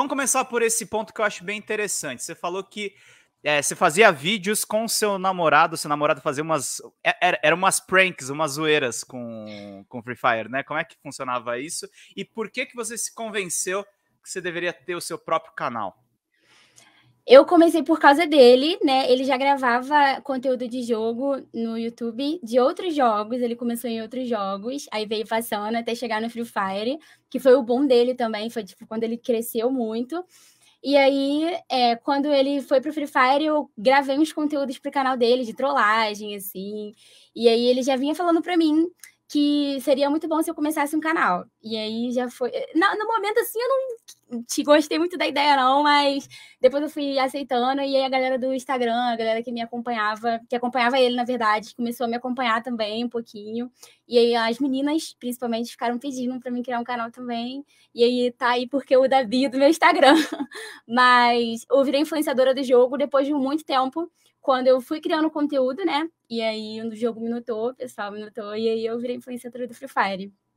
Vamos começar por esse ponto que eu acho bem interessante. Você falou que é, você fazia vídeos com seu namorado, seu namorado fazia umas. É, eram era umas pranks, umas zoeiras com, com Free Fire, né? Como é que funcionava isso? E por que, que você se convenceu que você deveria ter o seu próprio canal? Eu comecei por causa dele, né? Ele já gravava conteúdo de jogo no YouTube de outros jogos, ele começou em outros jogos, aí veio passando até chegar no Free Fire, que foi o bom dele também, foi tipo, quando ele cresceu muito. E aí, é, quando ele foi pro Free Fire, eu gravei uns conteúdos pro canal dele de trollagem, assim. E aí ele já vinha falando pra mim que seria muito bom se eu começasse um canal. E aí já foi. Eh, no momento, assim, eu não te gostei muito da ideia, não, mas depois eu fui aceitando, e aí a galera do Instagram, a galera que me acompanhava, que acompanhava ele, na verdade, começou a me acompanhar também um pouquinho. E aí as meninas, principalmente, ficaram pedindo para mim criar um canal também. E aí tá aí porque o Davi do meu Instagram. mas eu virei influenciadora do jogo depois de muito tempo. Quando eu fui criando conteúdo, né? E aí o jogo me notou, o pessoal me notou, e aí eu virei influenciadora do Free Fire.